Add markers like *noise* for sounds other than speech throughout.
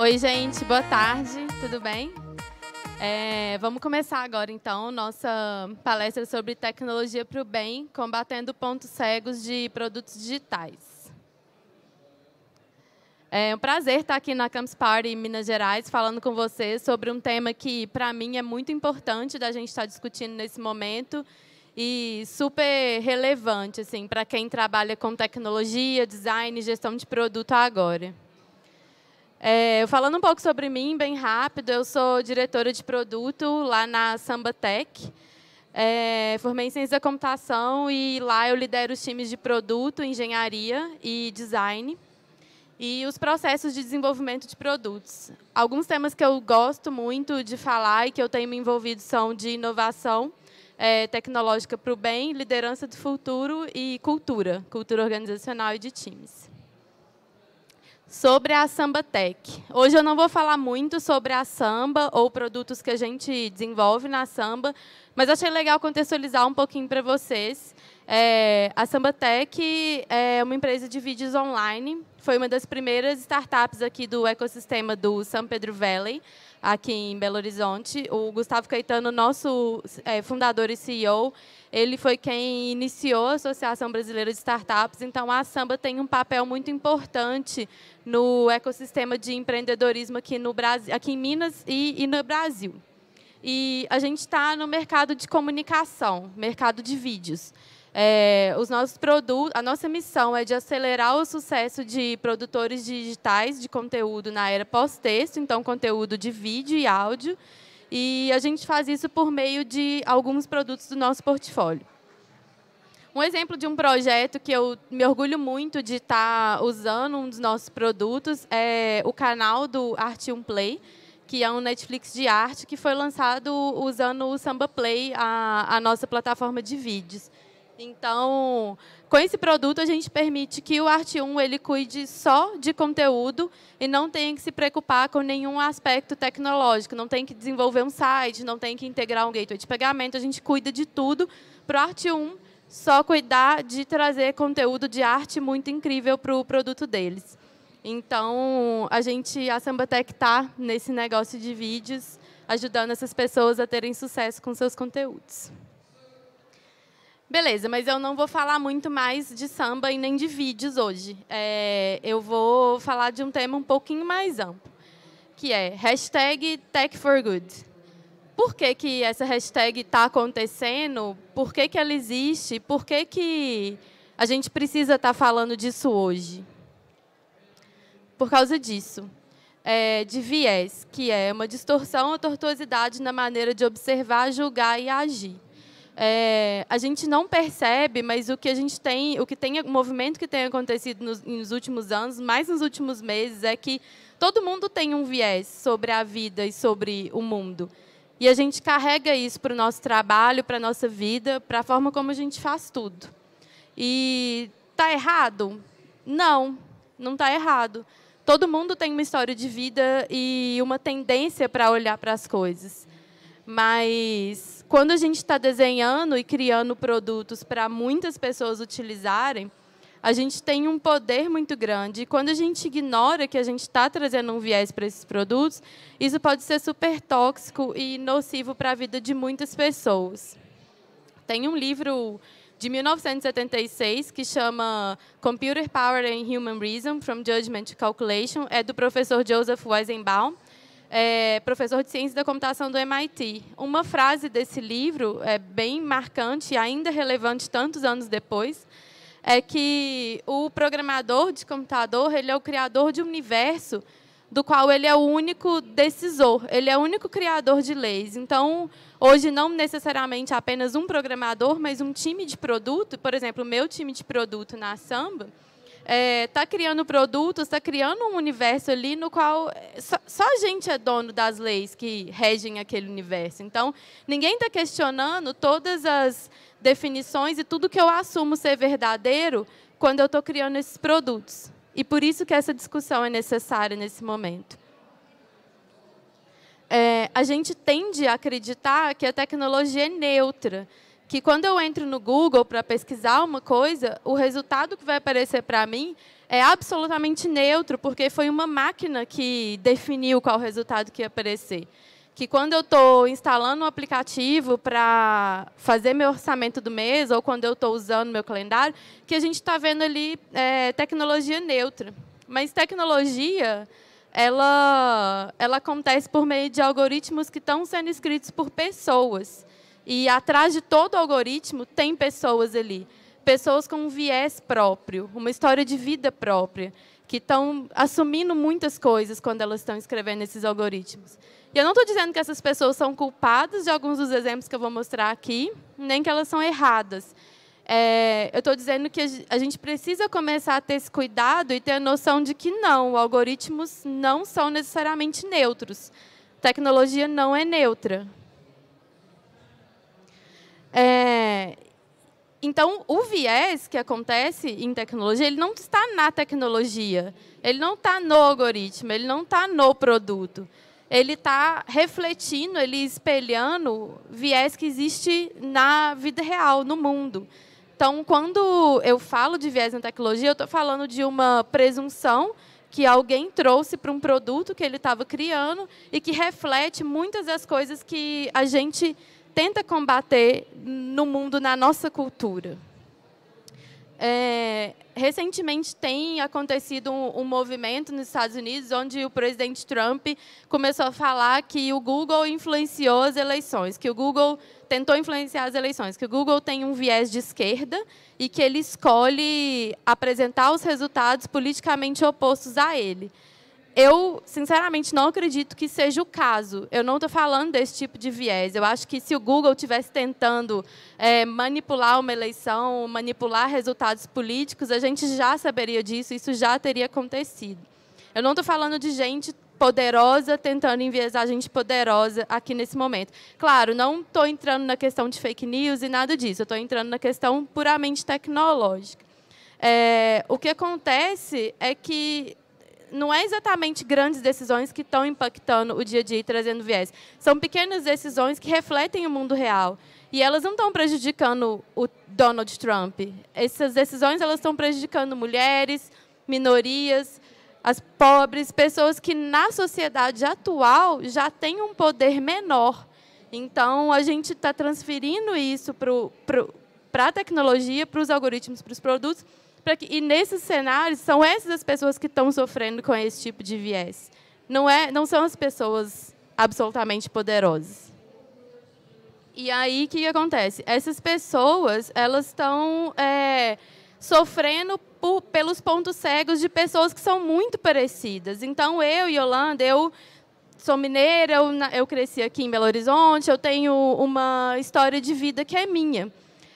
Oi, gente, boa tarde, tudo bem? É, vamos começar agora, então, nossa palestra sobre tecnologia para o bem, combatendo pontos cegos de produtos digitais. É um prazer estar aqui na Campus Party Minas Gerais, falando com vocês sobre um tema que, para mim, é muito importante da gente estar discutindo nesse momento e super relevante assim, para quem trabalha com tecnologia, design e gestão de produto agora. É, falando um pouco sobre mim, bem rápido, eu sou diretora de produto lá na Samba Tech. É, formei em ciência da computação e lá eu lidero os times de produto, engenharia e design e os processos de desenvolvimento de produtos. Alguns temas que eu gosto muito de falar e que eu tenho me envolvido são de inovação é, tecnológica para o bem, liderança do futuro e cultura, cultura organizacional e de times sobre a Samba Tech. Hoje eu não vou falar muito sobre a samba ou produtos que a gente desenvolve na samba, mas achei legal contextualizar um pouquinho para vocês. É, a Samba Tech é uma empresa de vídeos online, foi uma das primeiras startups aqui do ecossistema do São Pedro Valley, aqui em Belo Horizonte. O Gustavo Caetano, nosso é, fundador e CEO, ele foi quem iniciou a Associação Brasileira de Startups, então a Samba tem um papel muito importante no ecossistema de empreendedorismo aqui, no Brasil, aqui em Minas e, e no Brasil. E a gente está no mercado de comunicação, mercado de vídeos. É, os nossos produtos, a nossa missão é de acelerar o sucesso de produtores digitais de conteúdo na era pós-texto, então conteúdo de vídeo e áudio, e a gente faz isso por meio de alguns produtos do nosso portfólio. Um exemplo de um projeto que eu me orgulho muito de estar tá usando um dos nossos produtos é o canal do Arte 1 Play, que é um Netflix de arte que foi lançado usando o Samba Play, a, a nossa plataforma de vídeos. Então, com esse produto, a gente permite que o Arte 1 ele cuide só de conteúdo e não tenha que se preocupar com nenhum aspecto tecnológico, não tem que desenvolver um site, não tem que integrar um gateway de pagamento, a gente cuida de tudo para o Arte 1 só cuidar de trazer conteúdo de arte muito incrível para o produto deles. Então, a gente, a SambaTech está nesse negócio de vídeos, ajudando essas pessoas a terem sucesso com seus conteúdos. Beleza, mas eu não vou falar muito mais de samba e nem de vídeos hoje. É, eu vou falar de um tema um pouquinho mais amplo, que é hashtag Tech for Good. Por que, que essa hashtag está acontecendo? Por que, que ela existe? Por que, que a gente precisa estar tá falando disso hoje? Por causa disso. É, de viés, que é uma distorção ou tortuosidade na maneira de observar, julgar e agir. É, a gente não percebe, mas o que a gente tem, o que tem, o movimento que tem acontecido nos, nos, últimos anos, mais nos últimos meses, é que todo mundo tem um viés sobre a vida e sobre o mundo. E a gente carrega isso para o nosso trabalho, para a nossa vida, para a forma como a gente faz tudo. E tá errado? Não, não tá errado. Todo mundo tem uma história de vida e uma tendência para olhar para as coisas. Mas quando a gente está desenhando e criando produtos para muitas pessoas utilizarem, a gente tem um poder muito grande. E quando a gente ignora que a gente está trazendo um viés para esses produtos, isso pode ser super tóxico e nocivo para a vida de muitas pessoas. Tem um livro de 1976 que chama Computer Power and Human Reason: From Judgment to Calculation, é do professor Joseph Weizenbaum é, professor de ciência da computação do MIT. Uma frase desse livro, é bem marcante e ainda relevante tantos anos depois, é que o programador de computador ele é o criador de um universo do qual ele é o único decisor, ele é o único criador de leis. Então, hoje, não necessariamente apenas um programador, mas um time de produto, por exemplo, o meu time de produto na Samba, está é, tá criando produtos, está criando um universo ali no qual é, só, só, a gente é dono das leis que regem aquele universo. Então, ninguém está questionando todas as definições e tudo que eu assumo ser verdadeiro quando eu estou criando esses produtos. E por isso que essa discussão é necessária nesse momento. É, a gente tende a acreditar que a tecnologia é neutra, que quando eu entro no Google para pesquisar uma coisa, o resultado que vai aparecer para mim é absolutamente neutro, porque foi uma máquina que definiu qual resultado que ia aparecer. Que quando eu estou instalando um aplicativo para fazer meu orçamento do mês, ou quando eu estou usando meu calendário, que a gente está vendo ali é, tecnologia neutra. Mas tecnologia, ela, ela acontece por meio de algoritmos que estão sendo escritos por pessoas. E atrás de todo algoritmo tem pessoas ali, pessoas com um viés próprio, uma história de vida própria, que estão assumindo muitas coisas quando elas estão escrevendo esses algoritmos. E eu não estou dizendo que essas pessoas são culpadas de alguns dos exemplos que eu vou mostrar aqui, nem que elas são erradas. É, eu estou dizendo que a gente precisa começar a ter esse cuidado e ter a noção de que não, algoritmos não são necessariamente neutros. Tecnologia não é neutra. É, então, o viés que acontece em tecnologia, ele não está na tecnologia, ele não está no algoritmo, ele não está no produto. Ele está refletindo, ele espelhando viés que existe na vida real, no mundo. Então, quando eu falo de viés na tecnologia, eu estou falando de uma presunção que alguém trouxe para um produto que ele estava criando e que reflete muitas das coisas que a gente tenta combater no mundo, na nossa cultura. É, recentemente tem acontecido um, um, movimento nos Estados Unidos onde o presidente Trump começou a falar que o Google influenciou as eleições, que o Google tentou influenciar as eleições, que o Google tem um viés de esquerda e que ele escolhe apresentar os resultados politicamente opostos a ele. Eu, sinceramente, não acredito que seja o caso. Eu não estou falando desse tipo de viés. Eu acho que se o Google estivesse tentando é, manipular uma eleição, manipular resultados políticos, a gente já saberia disso, isso já teria acontecido. Eu não estou falando de gente poderosa tentando enviesar gente poderosa aqui nesse momento. Claro, não estou entrando na questão de fake news e nada disso. estou entrando na questão puramente tecnológica. É, o que acontece é que não é exatamente grandes decisões que estão impactando o dia a dia e trazendo viés. São pequenas decisões que refletem o mundo real. E elas não estão prejudicando o Donald Trump. Essas decisões elas estão prejudicando mulheres, minorias, as pobres, pessoas que na sociedade atual já têm um poder menor. Então, a gente está transferindo isso para a tecnologia, para os algoritmos, para os produtos, que, e nesses cenários, são essas as pessoas que estão sofrendo com esse tipo de viés. Não, é, não são as pessoas absolutamente poderosas. E aí, o que, acontece? Essas pessoas, elas estão é, sofrendo por, pelos pontos cegos de pessoas que são muito parecidas. Então, eu e Yolanda, eu sou mineira, eu, eu cresci aqui em Belo Horizonte, eu tenho uma história de vida que é minha.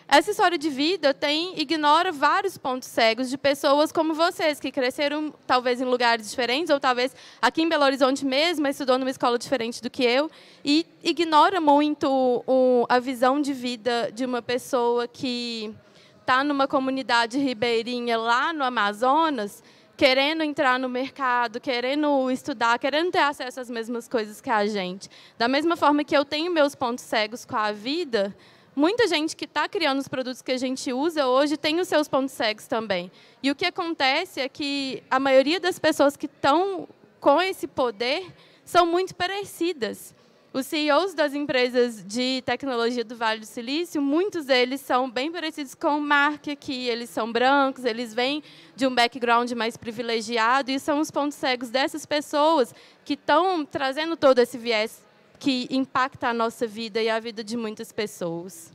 Essa história de vida tem ignora vários pontos cegos de pessoas como vocês, que cresceram talvez em lugares diferentes, ou talvez aqui em Belo Horizonte mesmo, estudou numa escola diferente do que eu, e ignora muito o, a visão de vida de uma pessoa que está numa comunidade ribeirinha lá no Amazonas, querendo entrar no mercado, querendo estudar, querendo ter acesso às mesmas coisas que a gente. Da mesma forma que eu tenho meus pontos cegos com a vida, muita gente que está criando os produtos que a gente usa hoje tem os seus pontos cegos também. E o que acontece é que a maioria das pessoas que estão com esse poder são muito parecidas. Os CEOs das empresas de tecnologia do Vale do Silício, muitos deles são bem parecidos com o Mark aqui. Eles são brancos, eles vêm de um background mais privilegiado e são os pontos cegos dessas pessoas que estão trazendo todo esse viés que impacta a nossa vida e a vida de muitas pessoas.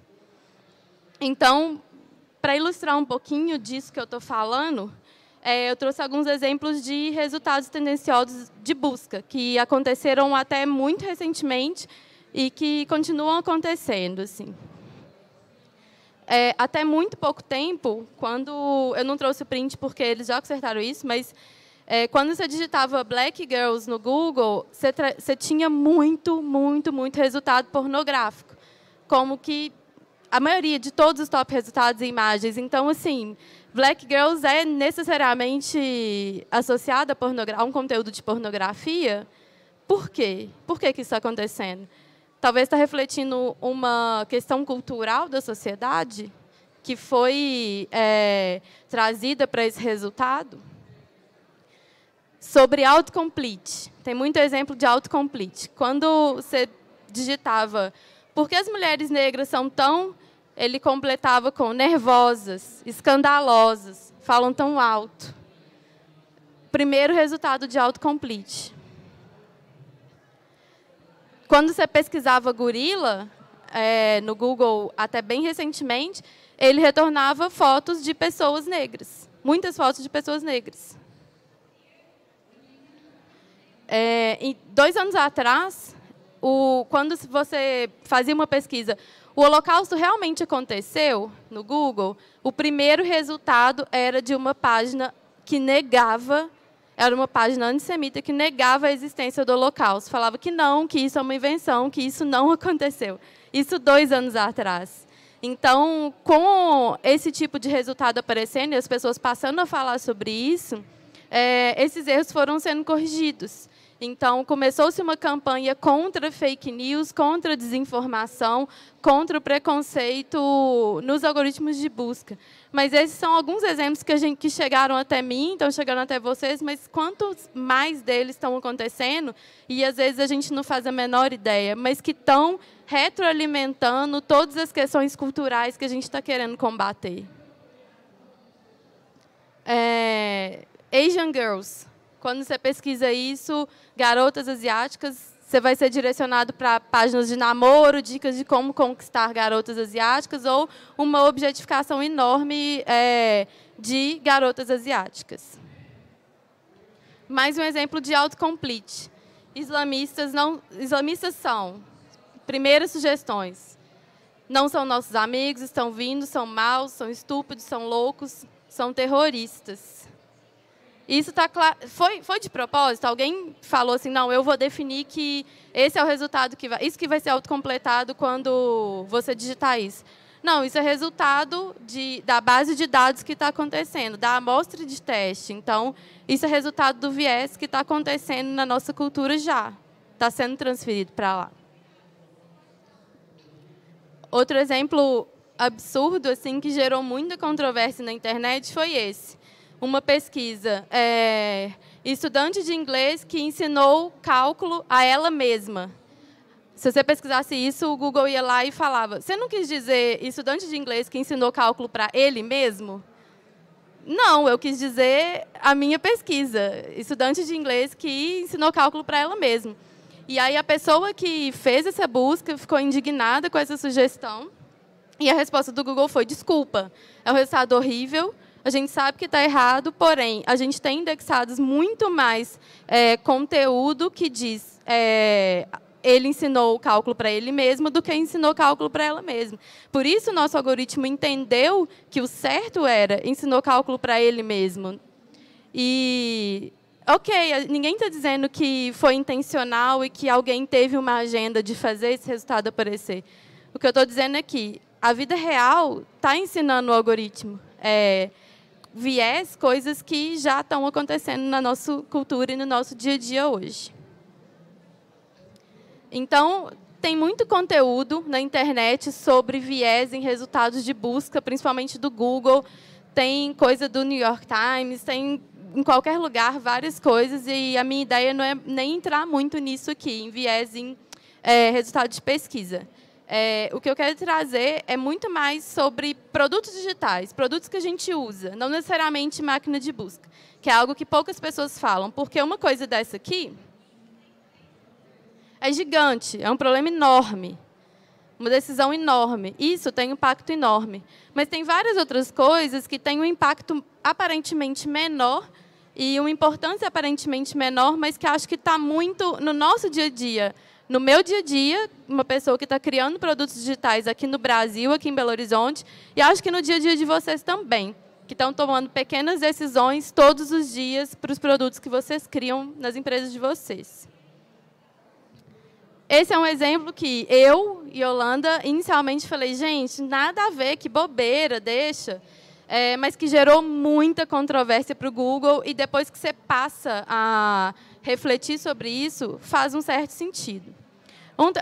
Então, para ilustrar um pouquinho disso que eu estou falando, é, eu trouxe alguns exemplos de resultados tendenciosos de busca, que aconteceram até muito recentemente e que continuam acontecendo. Assim. É, até muito pouco tempo, quando eu não trouxe o print porque eles já acertaram isso, mas é, quando você digitava Black Girls no Google, você, você tinha muito, muito, muito resultado pornográfico. Como que a maioria de todos os top resultados e imagens. Então, assim, Black Girls é necessariamente associada a, um conteúdo de pornografia. Por quê? Por que, que isso está acontecendo? Talvez está refletindo uma questão cultural da sociedade que foi é, trazida para esse resultado sobre autocomplete. Tem muito exemplo de autocomplete. Quando você digitava por que as mulheres negras são tão. Ele completava com nervosas, escandalosas, falam tão alto. Primeiro resultado de autocomplete. Quando você pesquisava gorila é, no Google, até bem recentemente, ele retornava fotos de pessoas negras, muitas fotos de pessoas negras. É, em, dois anos atrás, o, quando você fazia uma pesquisa, o Holocausto realmente aconteceu no Google, o primeiro resultado era de uma página que negava, era uma página antissemita que negava a existência do Holocausto. Falava que não, que isso é uma invenção, que isso não *laughs* aconteceu. Isso dois anos atrás. Então, com esse tipo de resultado aparecendo e as pessoas passando a falar sobre isso, é, esses erros foram sendo corrigidos. Então, começou-se uma campanha contra fake news, contra desinformação, contra o preconceito nos algoritmos de busca. Mas esses são alguns exemplos que, gente, que chegaram até mim, então chegando até vocês, mas quantos mais deles estão acontecendo, e às vezes a gente não faz a menor ideia, mas que estão retroalimentando todas as questões culturais que a gente está querendo combater. É, Asian Girls. Quando você pesquisa isso, garotas asiáticas, você vai ser direcionado para páginas de namoro, dicas de como conquistar garotas asiáticas ou uma objetificação enorme é, de garotas asiáticas. Mais um exemplo de autocomplete. Islamistas, não, islamistas são, primeiras sugestões, não são nossos amigos, estão vindo, são maus, são estúpidos, são loucos, são terroristas. Isso tá Foi, foi de propósito? Alguém falou assim, não, eu vou definir que esse é o resultado que vai. Isso que vai ser autocompletado quando você digitar isso. Não, isso é resultado de, da base de dados que está acontecendo, da amostra de teste. Então, isso é resultado do viés que está acontecendo na nossa cultura já. Está sendo transferido para lá. Outro exemplo absurdo assim que gerou muita controvérsia na internet foi esse uma pesquisa. É, estudante de inglês que ensinou cálculo a ela mesma. Se você pesquisasse isso, o Google ia lá e falava: Você não quis dizer estudante de inglês que ensinou cálculo para ele mesmo? Não, eu quis dizer a minha pesquisa. Estudante de inglês que ensinou cálculo para ela mesma. E aí a pessoa que fez essa busca ficou indignada com essa sugestão. E a resposta do Google foi: Desculpa, é um resultado horrível a gente sabe que está errado, porém, a gente tem indexados muito mais é, conteúdo que diz. É, ele ensinou o cálculo para ele mesmo do que ensinou cálculo para ela mesma. Por isso, o nosso algoritmo entendeu que o certo era ensinou cálculo para ele mesmo. E ok, ninguém está dizendo que foi intencional e que alguém teve uma agenda de fazer esse resultado aparecer. O que eu estou dizendo é que a vida real está ensinando o algoritmo. É, viés coisas que já estão acontecendo na nossa cultura e no nosso dia a dia hoje. Então, tem muito conteúdo na internet sobre viés em resultados de busca, principalmente do Google. Tem coisa do New York Times, tem em qualquer lugar várias coisas. E a minha ideia não é nem entrar muito nisso aqui, em viés em é, de pesquisa. É, o que eu quero trazer é muito mais sobre produtos digitais, produtos que a gente usa, não necessariamente máquina de busca, que é algo que poucas pessoas falam, porque uma coisa dessa aqui é gigante, é um problema enorme, uma decisão enorme. Isso tem um impacto enorme. Mas tem várias outras coisas que têm um impacto aparentemente menor e uma importância aparentemente menor, mas que acho que está muito no nosso dia a dia no meu dia a dia, uma pessoa que está criando produtos digitais aqui no Brasil, aqui em Belo Horizonte, e acho que no dia a dia de vocês também, que estão tomando pequenas decisões todos os dias para os produtos que vocês criam nas empresas de vocês. Esse é um exemplo que eu e Yolanda inicialmente falei, gente, nada a ver, que bobeira, deixa. É, mas que gerou muita controvérsia para o Google e depois que você passa a refletir sobre isso, faz um certo sentido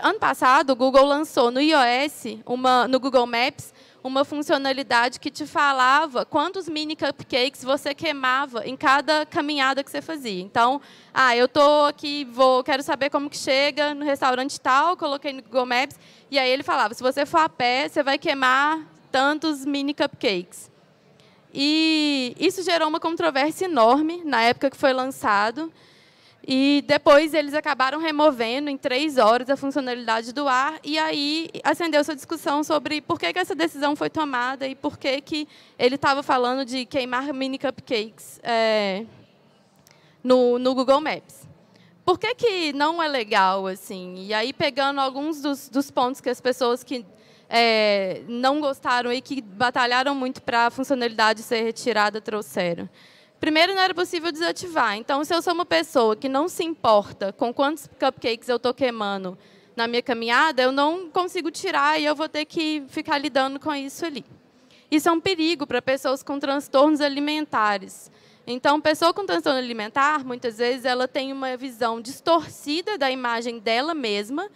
ano passado, o Google lançou no iOS, uma, no Google Maps, uma funcionalidade que te falava quantos mini cupcakes você queimava em cada caminhada que você fazia. Então, ah, eu tô aqui, vou, quero saber como que chega no restaurante tal, coloquei no Google Maps e aí ele falava, se você for a pé, você vai queimar tantos mini cupcakes. E isso gerou uma controvérsia enorme na época que foi lançado. E depois eles acabaram removendo em três horas a funcionalidade do ar, e aí acendeu essa discussão sobre por que, que essa decisão foi tomada e por que, que ele estava falando de queimar mini cupcakes é, no, no Google Maps. Por que, que não é legal? assim? E aí, pegando alguns dos, dos pontos que as pessoas que é, não gostaram e que batalharam muito para a funcionalidade ser retirada trouxeram. Primeiro, não era possível desativar. Então, se eu sou uma pessoa que não se importa com quantos cupcakes eu estou queimando na minha caminhada, eu não consigo tirar e eu vou ter que ficar lidando com isso ali. Isso é um perigo para pessoas com transtornos alimentares. Então, pessoa com transtorno alimentar, muitas vezes, ela tem uma visão distorcida da imagem dela mesma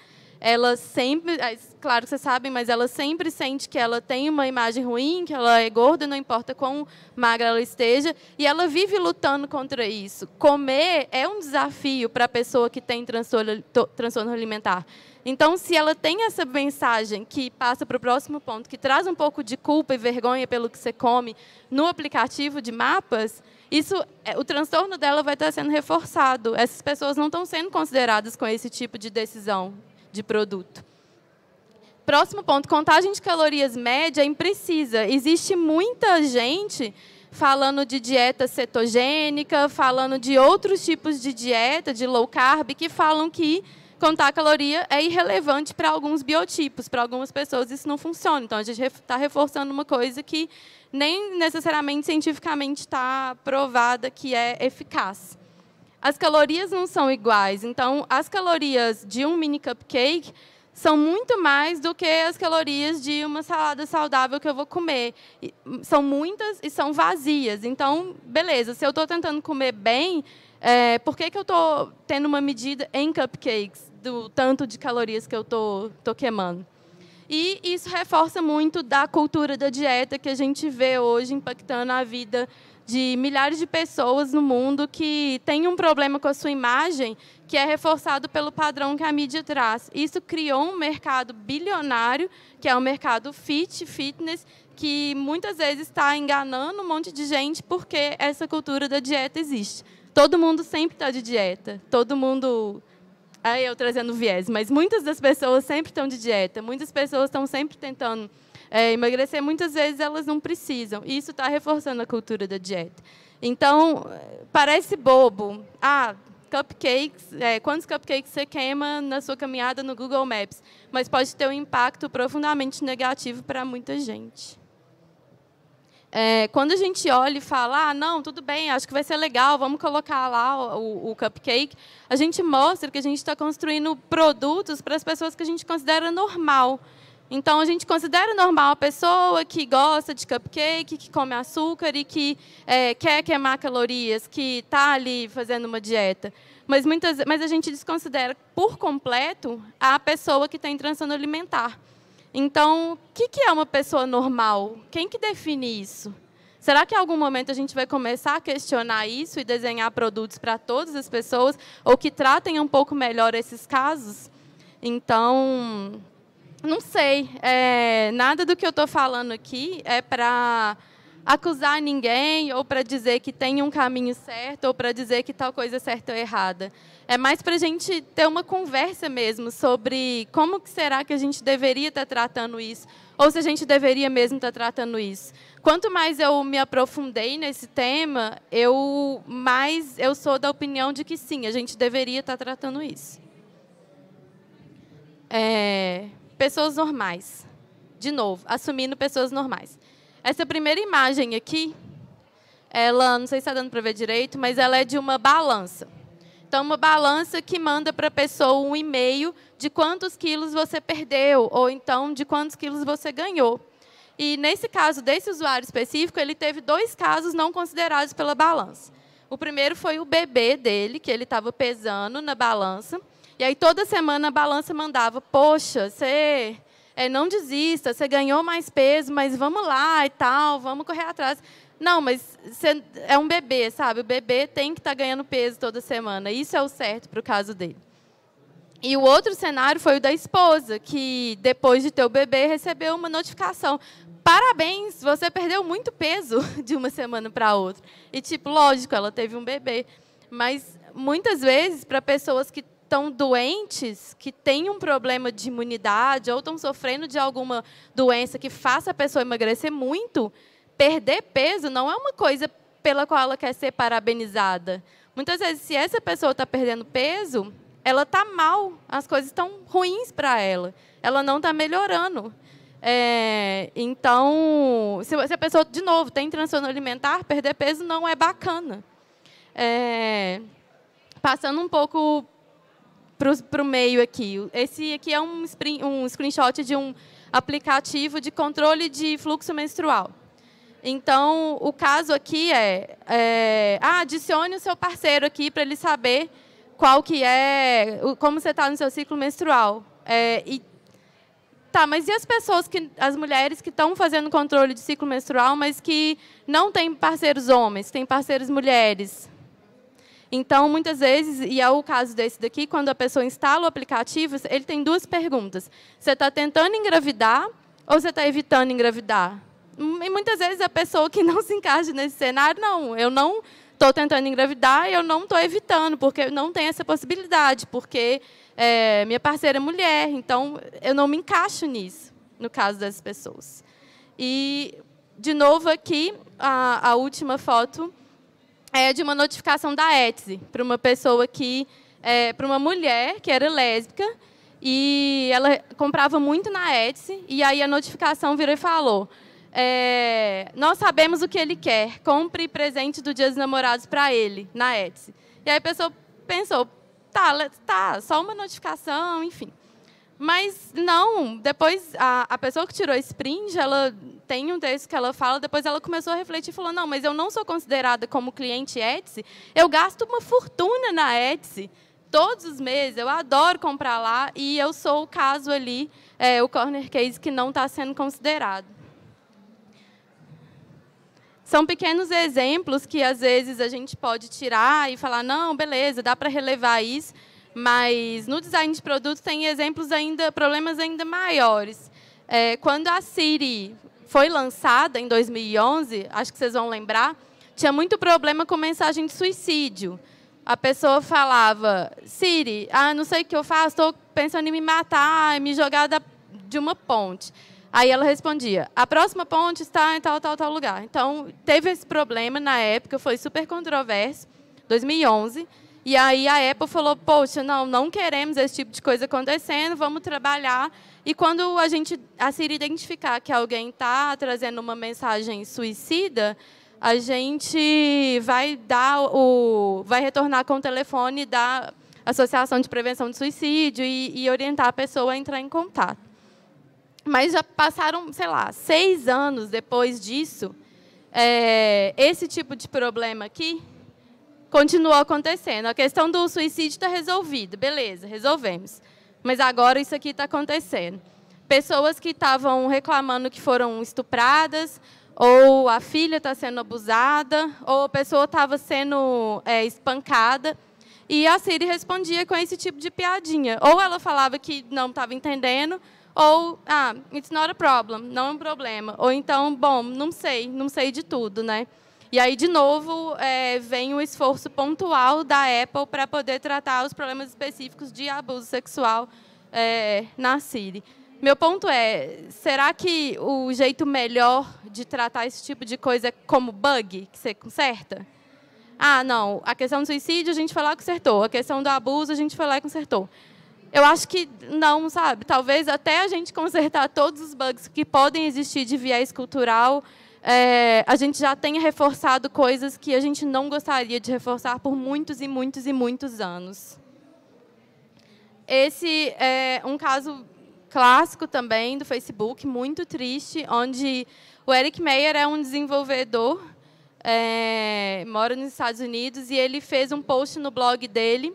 ela sempre, ah, claro que vocês sabem, mas ela sempre sente que ela tem uma imagem ruim, que ela é gorda, não importa quão magra ela esteja, e ela vive lutando contra isso. Comer é um desafio para a pessoa que tem transtorno, transtorno alimentar. Então, se ela tem essa mensagem que passa para o próximo ponto, que traz um pouco de culpa e vergonha pelo que você come no aplicativo de mapas, isso, é, o transtorno dela vai estar sendo reforçado. Essas pessoas não estão sendo consideradas com esse tipo de decisão de produto. Próximo ponto, contagem de calorias média é imprecisa. Existe muita gente falando de dieta cetogênica, falando de outros tipos de dieta, de low carb, que falam que contar caloria é irrelevante para alguns biotipos, para algumas pessoas isso não funciona. Então a gente está reforçando uma coisa que nem necessariamente cientificamente está provada que é eficaz. As calorias não são iguais, então as calorias de um mini cupcake são muito mais do que as calorias de uma salada saudável que eu vou comer. Hum, são muitas e são vazias. Então, beleza, se eu estou tentando comer bem, é, por que, que eu estou tendo uma medida em cupcakes do tanto de calorias que eu estou tô, tô queimando? E isso reforça muito da cultura da dieta que a gente vê hoje impactando a vida de milhares de pessoas no mundo que têm um problema com a sua imagem que é reforçado pelo padrão que a mídia traz. Isso criou um mercado bilionário, que é o mercado fit, fitness, que muitas vezes está enganando um monte de gente porque essa cultura da dieta existe. Todo mundo sempre está de dieta, todo mundo Aí eu trazendo viés, mas muitas das pessoas sempre estão de dieta, muitas pessoas estão sempre tentando é, emagrecer, muitas vezes elas não precisam. E isso está reforçando a cultura da dieta. Então, parece bobo. Ah, cupcakes, é, quantos cupcakes você queima na sua caminhada no Google Maps, mas pode ter um impacto profundamente negativo para muita gente. É, quando a gente olha e fala, ah, não, tudo bem, acho que vai ser legal, vamos colocar lá o, o cupcake, a gente mostra que a gente está construindo produtos para as pessoas que a gente considera normal. Então, a gente considera normal a pessoa que gosta de cupcake, que come açúcar e que é, quer queimar calorias, que está ali fazendo uma dieta. Mas, muitas, mas a gente desconsidera por completo a pessoa que tem transtorno alimentar. Então, o que, que é uma pessoa normal? Quem que define isso? Será que em algum momento a gente vai começar a questionar isso e desenhar produtos para todas as pessoas ou que tratem um pouco melhor esses casos? Então, não sei. É, nada do que eu estou falando aqui é para acusar ninguém ou para dizer que tem um caminho certo ou para dizer que tal coisa é certa ou errada. É mais para a gente ter uma conversa mesmo sobre como que será que a gente deveria estar tá tratando isso ou se a gente deveria mesmo estar tá tratando isso. Quanto mais eu me aprofundei nesse tema, eu mais eu sou da opinião de que sim, a gente deveria estar tá tratando isso. É, pessoas normais. De novo, assumindo pessoas normais. Essa primeira imagem aqui, ela, não sei se está dando para ver direito, mas ela é de uma balança. Então, uma balança que manda para a pessoa um e-mail de quantos quilos você perdeu, ou então de quantos quilos você ganhou. E nesse caso desse usuário específico, ele teve dois casos não considerados pela balança. O primeiro foi o bebê dele, que ele estava pesando na balança, e aí toda semana a balança mandava: Poxa, você é, não desista, você ganhou mais peso, mas vamos lá e tal, vamos correr atrás. Não, mas você é um bebê, sabe? O bebê tem que estar tá ganhando peso toda semana. Isso é o certo para o caso dele. E o outro cenário foi o da esposa, que depois de ter o bebê recebeu uma notificação: parabéns, você perdeu muito peso *laughs* de uma semana para outra. E, tipo, lógico, ela teve um bebê. Mas muitas vezes, para pessoas que estão doentes, que têm um problema de imunidade ou estão sofrendo de alguma doença que faça a pessoa emagrecer muito, perder peso não é uma coisa pela qual ela quer ser parabenizada. Muitas vezes, se essa pessoa está perdendo peso, ela está mal, as coisas estão ruins para ela, ela não está melhorando. É, então, se, a pessoa, de novo, tem transtorno alimentar, perder peso não é bacana. É, passando um pouco para o meio aqui. Esse aqui é um, um screenshot de um aplicativo de controle de fluxo menstrual. Então, o caso aqui é, é ah, adicione o seu parceiro aqui para ele saber qual que é, como você está no seu ciclo menstrual. É, e, tá, mas e as pessoas, que, as mulheres que estão fazendo controle de ciclo menstrual, mas que não têm parceiros homens, têm parceiros mulheres? Então, muitas vezes, e é o caso desse daqui, quando a pessoa instala o aplicativo, ele tem duas perguntas. Você está tentando engravidar ou você está evitando engravidar? E muitas vezes a pessoa que não se encaixa nesse cenário, não, eu não estou tentando engravidar e eu não estou evitando, porque não tem essa possibilidade, porque é, minha parceira é mulher, então eu não me encaixo nisso, no caso dessas pessoas. E, de novo, aqui, a, a última foto é, de uma notificação da Etsy para uma pessoa que, é, para uma mulher que era lésbica e ela comprava muito na Etsy e aí a notificação virou e falou: é, nós sabemos o que ele quer, compre presente do Dia dos Namorados para ele na Etsy. E aí a pessoa pensou: tá, tá, só uma notificação, enfim. Mas não, depois a, a pessoa que tirou Spring, ela tem um texto que ela fala, depois ela começou a refletir e falou: não, mas eu não sou considerada como cliente Etsy, eu gasto uma fortuna na Etsy todos os meses, eu adoro comprar lá e eu sou o caso ali, é, o corner case que não está sendo considerado. São pequenos exemplos que às vezes a gente pode tirar e falar: não, beleza, dá para relevar isso mas no design de produto tem exemplos ainda, problemas ainda maiores. É, quando a Siri foi lançada em 2011, acho que vocês vão lembrar, tinha muito problema com mensagem de suicídio. A pessoa falava, Siri, ah, não sei o que eu faço, estou pensando em me matar, me jogar da, de uma ponte. Aí ela respondia: a próxima ponte está em tal, tal, tal lugar. Então, teve esse problema na época, foi super controverso, 2011. E aí a Apple falou: poxa, não, não queremos esse tipo de coisa acontecendo, vamos trabalhar. E quando a gente a Siri identificar que alguém está trazendo uma mensagem suicida, a gente vai dar o vai retornar com o telefone da Associação de Prevenção de Suicídio e, e orientar a pessoa a entrar em contato. Mas já passaram, sei lá, seis anos depois disso, é, esse tipo de problema aqui continuou acontecendo. A questão do suicídio está resolvida, beleza, resolvemos. Mas agora isso aqui está acontecendo. Pessoas que estavam reclamando que foram estupradas, ou a filha está sendo abusada, ou a pessoa estava sendo é, espancada. E a Siri respondia com esse tipo de piadinha. Ou ela falava que não estava entendendo, ou, ah, it's not a problem, não é um problema. Ou então, bom, não sei, não sei de tudo, né? E aí, de novo, é, vem o esforço pontual da Apple para poder tratar os problemas específicos de abuso sexual é, na Siri. Meu ponto é, será que o jeito melhor de tratar esse tipo de coisa é como bug, que você conserta? Ah, não, a questão do suicídio a gente foi lá e consertou, a questão do abuso a gente foi lá e consertou. Eu acho que não, sabe? Talvez até a gente consertar todos os bugs que podem existir de viés cultural, é, a gente já tenha reforçado coisas que a gente não gostaria de reforçar por muitos e muitos e muitos anos. Esse é um caso clássico também do Facebook, muito triste, onde o Eric Meyer é um desenvolvedor, é, mora nos Estados Unidos, e ele fez um post no blog dele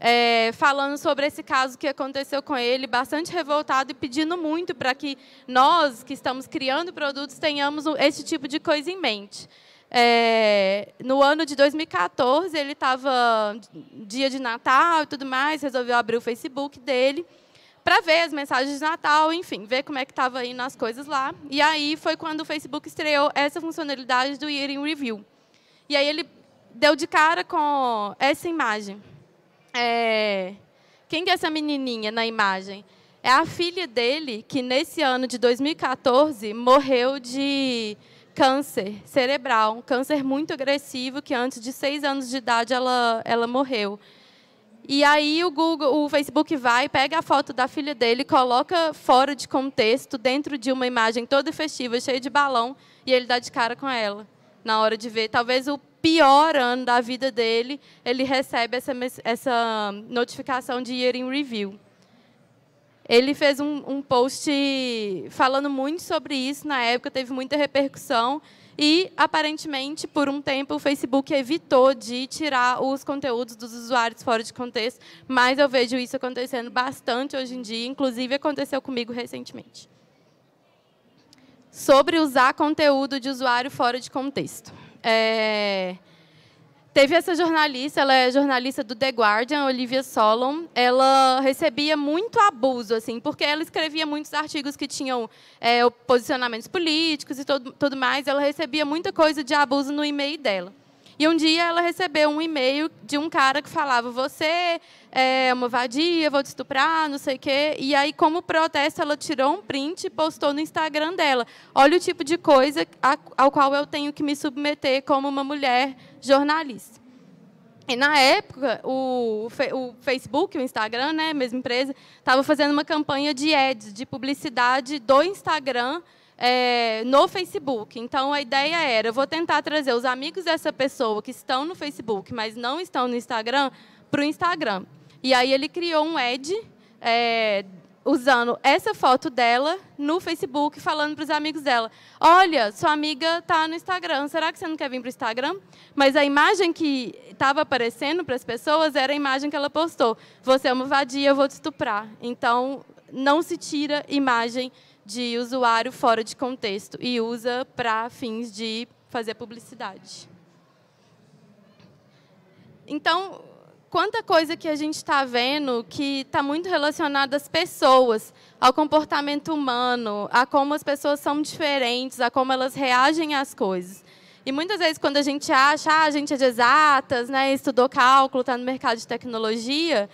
é, falando sobre esse caso que aconteceu com ele, bastante revoltado e pedindo muito para que nós, que estamos criando produtos, tenhamos esse tipo de coisa em mente. É, no ano de 2014, ele estava dia de Natal e tudo mais, resolveu abrir o Facebook dele para ver as mensagens de Natal, enfim, ver como é que estava indo as coisas lá. E aí foi quando o Facebook estreou essa funcionalidade do Year in Review. E aí ele deu de cara com essa imagem. É, quem é essa menininha na imagem? É a filha dele que, nesse ano de 2014, morreu de câncer cerebral, um câncer muito agressivo, que antes de seis anos de idade ela, ela morreu. E aí o Google, o Facebook vai, pega a foto da filha dele, coloca fora de contexto, dentro de uma imagem toda festiva, cheia de balão, e ele dá de cara com ela. Na hora de ver, talvez o, pior ano da vida dele, ele recebe essa, essa notificação de Year in Review. Ele fez um, um post falando muito sobre isso na época, teve muita repercussão. E, aparentemente, por um tempo, o Facebook evitou de tirar os conteúdos dos usuários fora de contexto, mas eu vejo isso acontecendo bastante hoje em dia, inclusive aconteceu comigo recentemente. Sobre usar conteúdo de usuário fora de contexto. É... Teve essa jornalista, ela é jornalista do The Guardian, Olivia Solon. Ela recebia muito abuso, assim, porque ela escrevia muitos artigos que tinham é, posicionamentos políticos e todo, tudo mais. Ela recebia muita coisa de abuso no e-mail dela. E um dia ela recebeu um e-mail de um cara que falava: Você é uma vadia, vou te estuprar, não sei o quê. E aí, como protesto, ela tirou um print e postou no Instagram dela. Olha o tipo de coisa ao qual eu tenho que me submeter como uma mulher jornalista. E na época, o, o Facebook, o Instagram, né, mesma empresa, estava fazendo uma campanha de ads, de publicidade do Instagram é, no Facebook. Então, a ideia era, eu vou tentar trazer os amigos dessa pessoa que estão no Facebook, mas não estão no Instagram, para o Instagram. E aí ele criou um ad é, usando essa foto dela no Facebook, falando para os amigos dela: Olha, sua amiga está no Instagram, será que você não quer vir para o Instagram? Mas a imagem que estava aparecendo para as pessoas era a imagem que ela postou: Você é uma vadia, eu vou te estuprar. Então, não se tira imagem de usuário fora de contexto e usa para fins de fazer publicidade. Então, quanta coisa que a gente está vendo que está muito relacionada às pessoas, ao comportamento humano, a como as pessoas são diferentes, a como elas reagem às coisas. E muitas vezes, quando a gente acha, ah, a gente é de exatas, né, estudou cálculo, está no mercado de tecnologia,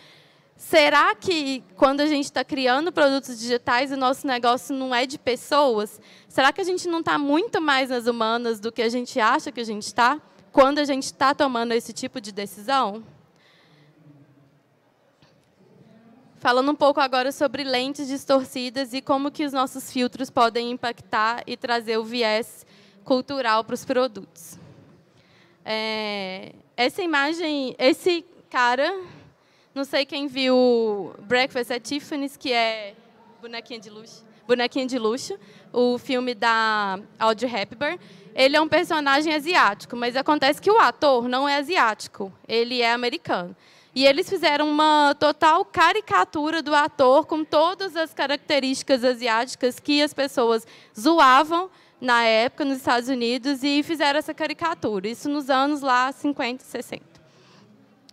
será que quando a gente está criando produtos digitais, o nosso negócio não é de pessoas? Será que a gente não está muito mais nas humanas do que a gente acha que a gente está, quando a gente está tomando esse tipo de decisão? falando um pouco agora sobre lentes distorcidas e como que os nossos filtros podem impactar e trazer o viés cultural para os produtos. É, essa imagem, esse cara, não sei quem viu Breakfast at Tiffany's, que é bonequinha de luxo, bonequinha de luxo, o filme da Audrey Hepburn. Ele é um personagem asiático, mas acontece que o ator não é asiático, ele é americano. E eles fizeram uma total caricatura do ator com todas as características asiáticas que as pessoas zoavam na época nos Estados Unidos e fizeram essa caricatura. Isso nos anos lá 50, 60.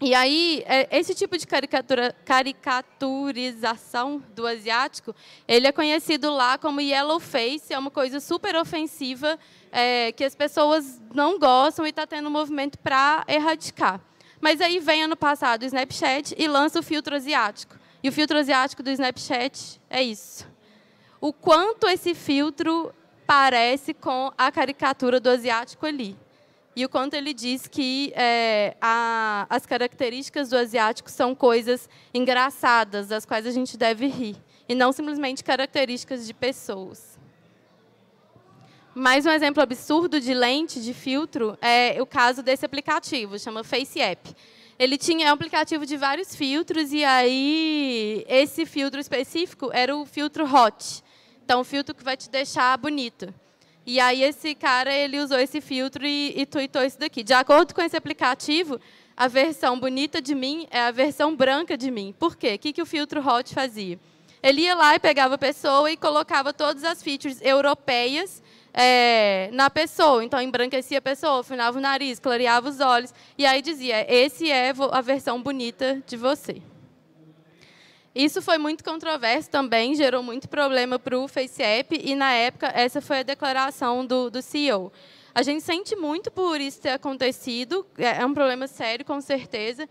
E aí, é, esse tipo de caricatura, caricaturização do asiático, ele é conhecido lá como yellow face, é uma coisa super ofensiva é, que as pessoas não gostam e está tendo um movimento para erradicar. Mas aí vem ano passado o Snapchat e lança o filtro asiático. E o filtro asiático do Snapchat é isso. O quanto esse filtro parece com a caricatura do asiático ali. E o quanto ele diz que é, a, as características do asiático são coisas engraçadas, das quais a gente deve rir, e não simplesmente características de pessoas. Mais um exemplo absurdo de lente, de filtro, é o caso desse aplicativo, chama Face App. Ele tinha um aplicativo de vários filtros, e aí esse filtro específico era o filtro hot. Então, o filtro que vai te deixar bonito. E aí esse cara ele usou esse filtro e, e tweetou isso daqui. De acordo com esse aplicativo, a versão bonita de mim é a versão branca de mim. Por quê? O que, que o filtro hot fazia? Ele ia lá e pegava a pessoa e colocava todas as features europeias é, na pessoa. Então, embranquecia a pessoa, afinava o nariz, clareava os olhos. E aí dizia: esse é a versão bonita de você. Isso foi muito controverso também, gerou muito problema para o FaceApp e, na época, essa foi a declaração do, do CEO. A gente sente muito por isso ter acontecido, é, é um problema sério, com certeza,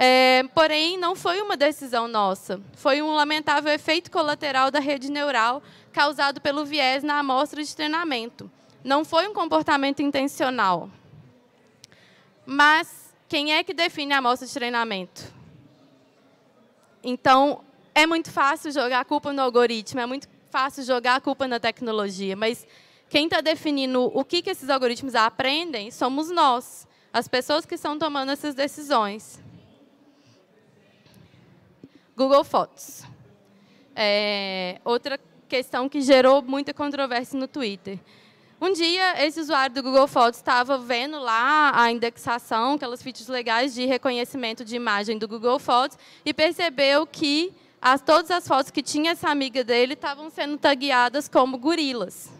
é, porém, não foi uma decisão nossa. Foi um lamentável efeito colateral da rede neural causado pelo viés na amostra de treinamento. Não foi um comportamento intencional. Mas quem é que define a amostra de treinamento? Então, é muito fácil jogar a culpa no algoritmo, é muito fácil jogar a culpa na tecnologia, mas quem está definindo o que, que esses algoritmos aprendem somos nós, as pessoas que estão tomando essas decisões. Google Fotos. É, outra questão que gerou muita controvérsia no Twitter. Um dia, esse usuário do Google Fotos estava vendo lá a indexação, aquelas features legais de reconhecimento de imagem do Google Fotos, e percebeu que as, todas as fotos que tinha essa amiga dele estavam sendo tagueadas como gorilas.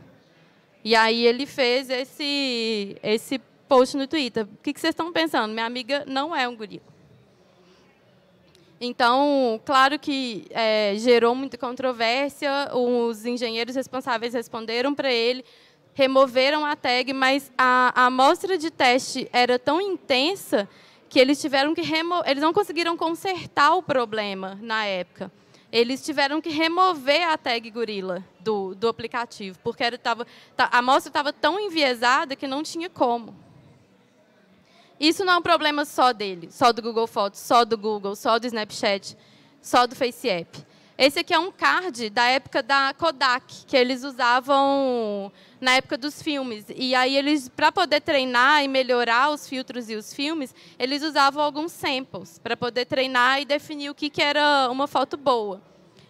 E aí ele fez esse, esse post no Twitter. O que, que vocês estão pensando? Minha amiga não é um gorila. Então, claro que é, gerou muita controvérsia, os engenheiros responsáveis responderam para ele, removeram a tag, mas a, a amostra de teste era tão intensa que eles tiveram que eles não conseguiram consertar o problema na época. Eles tiveram que remover a tag gorila do, do aplicativo, porque era, tava, a amostra estava tão enviesada que não tinha como. Isso não é um problema só dele, só do Google Fotos, só do Google, só do Snapchat, só do Face App. Esse aqui é um card da época da Kodak, que eles usavam na época dos filmes. E aí eles, para poder treinar e melhorar os filtros e os filmes, eles usavam alguns samples para poder treinar e definir o que, que era uma foto boa.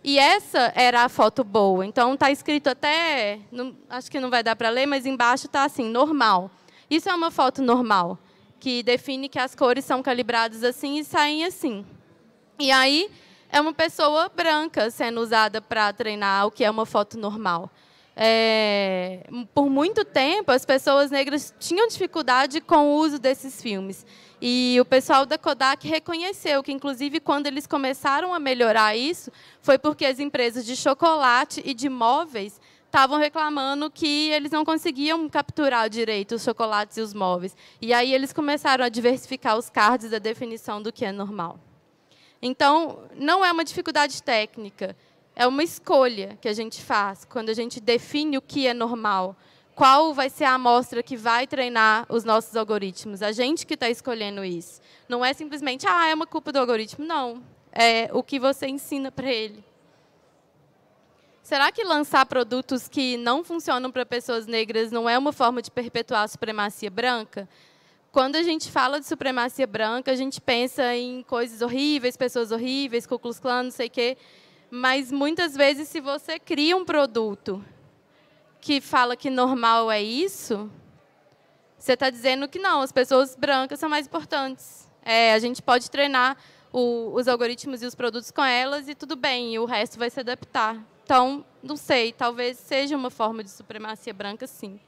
E essa era a foto boa. Então está escrito até, não, acho que não vai dar para ler, mas embaixo está assim, normal. Isso é uma foto normal que define que as cores são calibradas assim e saem assim. E aí é uma pessoa branca sendo usada para treinar o que é uma foto normal. É, por muito tempo, as pessoas negras tinham dificuldade com o uso desses filmes. E o pessoal da Kodak reconheceu que, inclusive, quando eles começaram a melhorar isso, foi porque as empresas de chocolate e de móveis estavam reclamando que eles não conseguiam capturar direito os chocolates e os móveis. E aí eles começaram a diversificar os cards da definição do que é normal. Então, não é uma dificuldade técnica, é uma escolha que a gente faz quando a gente define o que é normal. Qual vai ser a amostra que vai treinar os nossos algoritmos? A gente que está escolhendo isso. Não é simplesmente, ah, é uma culpa do algoritmo. Não. É o que você ensina para ele. Será que lançar produtos que não funcionam para pessoas negras não é uma forma de perpetuar a supremacia branca? Quando a gente fala de supremacia branca, a gente pensa em coisas horríveis, pessoas horríveis, Ku Klux não sei o quê. Mas muitas vezes, se você cria um produto que fala que normal é isso, você está dizendo que não, as pessoas brancas são mais importantes. É, a gente pode treinar o, os algoritmos e os produtos com elas e tudo bem, e o resto vai se adaptar. Então, não sei, talvez seja uma forma de supremacia branca, sim.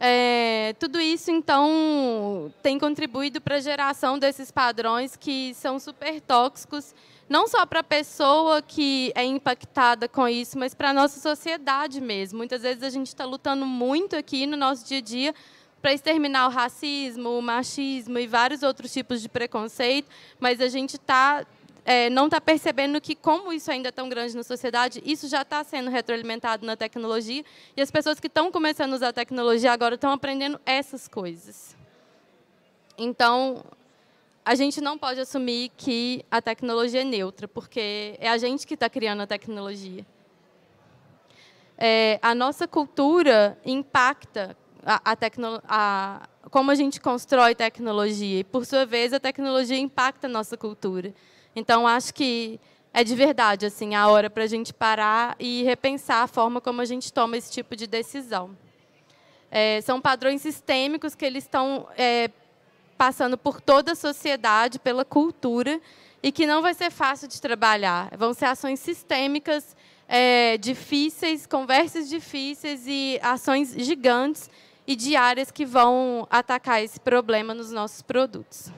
É, tudo isso, então, tem contribuído para a geração desses padrões que são super tóxicos, não só para a pessoa que é impactada com isso, mas para a nossa sociedade mesmo. Muitas vezes a gente está lutando muito aqui no nosso dia a dia para exterminar o racismo, o machismo e vários outros tipos de preconceito, mas a gente está é, não está percebendo que, como isso ainda é tão grande na sociedade, isso já está sendo retroalimentado na tecnologia e as pessoas que estão começando a usar a tecnologia agora estão aprendendo essas coisas. Então, a gente não pode assumir que a tecnologia é neutra, porque é a gente que está criando a tecnologia. É, a nossa cultura impacta a, a, a, como a gente constrói tecnologia, e, por sua vez, a tecnologia impacta a nossa cultura. Então, acho que é de verdade assim a hora para a gente parar e repensar a forma como a gente toma esse tipo de decisão. É, são padrões sistêmicos que eles estão é, passando por toda a sociedade, pela cultura, e que não vai ser fácil de trabalhar. Vão ser ações sistêmicas é, difíceis, conversas difíceis e ações gigantes e diárias que vão atacar esse problema nos nossos produtos.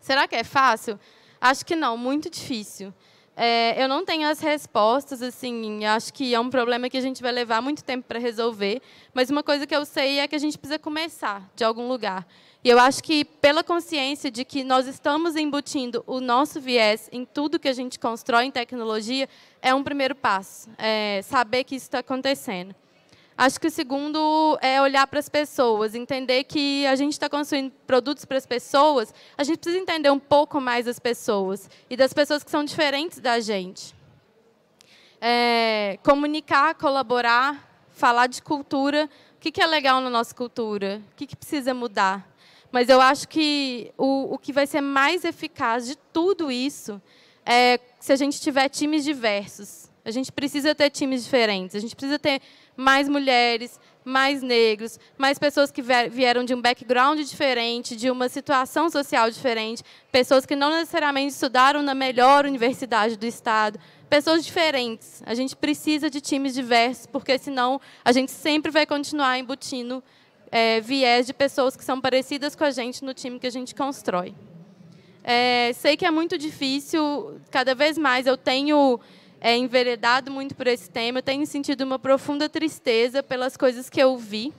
Será que é fácil? Acho que não, muito difícil. É, eu não tenho as respostas, assim, acho que é um problema que a gente vai levar muito tempo para resolver, mas uma coisa que eu sei é que a gente precisa começar de algum lugar. E eu acho que pela consciência de que nós estamos embutindo o nosso viés em tudo que a gente constrói em tecnologia, é um primeiro passo, é saber que isso está acontecendo. Acho que o segundo é olhar para as pessoas, entender que a gente está construindo produtos para as pessoas, a gente precisa entender um pouco mais das pessoas e das pessoas que são diferentes da gente. É, comunicar, colaborar, falar de cultura, o que, é legal na nossa cultura, o que, que precisa mudar. Mas eu acho que o, o que vai ser mais eficaz de tudo isso é se a gente tiver times diversos. A gente precisa ter times diferentes, a gente precisa ter mais mulheres, mais negros, mais pessoas que vieram de um background diferente, de uma situação social diferente, pessoas que não necessariamente estudaram na melhor universidade do estado, pessoas diferentes. A gente precisa de times diversos, porque senão a gente sempre vai continuar embutindo é, viés de pessoas que são parecidas com a gente no time que a gente constrói. É, sei que é muito difícil, cada vez mais eu tenho é, enveredado muito por esse tema. Eu tenho sentido uma profunda tristeza pelas coisas que eu vi,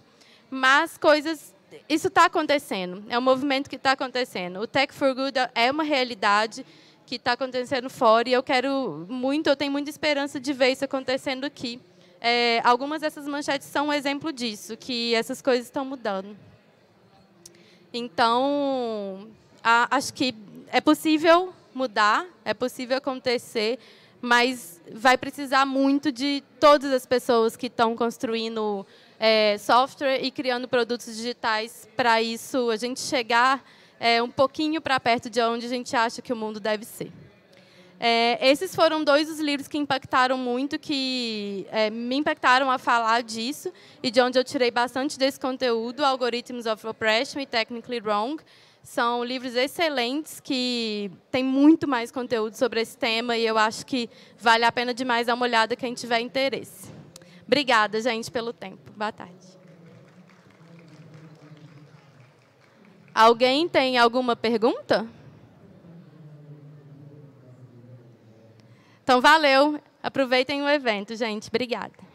mas coisas. Isso está acontecendo, é um movimento que está acontecendo. O Tech for Good é uma realidade que está acontecendo fora e eu quero muito, eu tenho muita esperança de ver isso acontecendo aqui. É, algumas dessas manchetes são um exemplo disso, que essas coisas estão mudando. Então, a, acho que é possível mudar, é possível acontecer mas vai precisar muito de todas as pessoas que estão construindo é, software e criando produtos digitais para isso, a gente chegar é, um pouquinho para perto de onde a gente acha que o mundo deve ser. É, esses foram dois dos livros que impactaram muito, que é, me impactaram a falar disso e de onde eu tirei bastante desse conteúdo, Algorithms of Oppression e Technically Wrong, são livros excelentes que tem muito mais conteúdo sobre esse tema e eu acho que vale a pena demais dar uma olhada quem tiver interesse. Obrigada, gente, pelo tempo. Boa tarde. Alguém tem alguma pergunta? Então, valeu. Aproveitem o evento, gente. Obrigada.